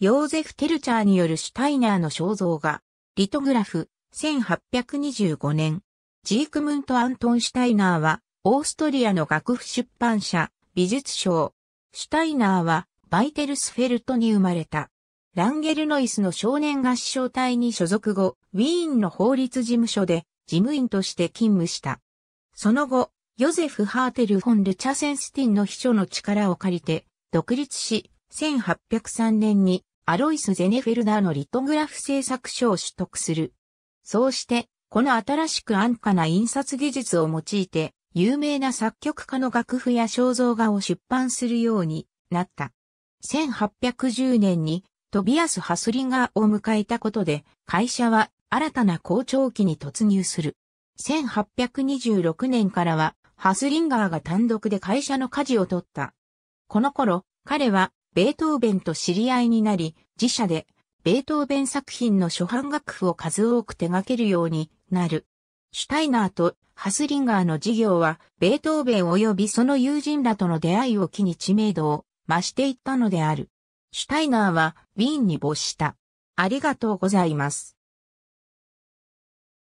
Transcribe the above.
ヨーゼフ・テルチャーによるシュタイナーの肖像画、リトグラフ、1825年。ジークムント・アントン・シュタイナーは、オーストリアの楽譜出版社、美術賞。シュタイナーは、バイテルスフェルトに生まれた。ランゲルノイスの少年合唱隊に所属後、ウィーンの法律事務所で事務員として勤務した。その後、ヨゼフ・ハーテル・フォン・ルチャセンスティンの秘書の力を借りて、独立し、1803年にアロイス・ゼネフェルダーのリトグラフ製作所を取得する。そうして、この新しく安価な印刷技術を用いて、有名な作曲家の楽譜や肖像画を出版するようになった。1810年にトビアス・ハスリガーを迎えたことで、会社は新たな好調期に突入する。1826年からは、ハスリンガーが単独で会社の舵を取った。この頃、彼はベートーベンと知り合いになり、自社で、ベートーベン作品の初版楽譜を数多く手掛けるようになる。シュタイナーとハスリンガーの事業は、ベートーベン及びその友人らとの出会いを機に知名度を増していったのである。シュタイナーは、ウィーンに没した。ありがとうございます。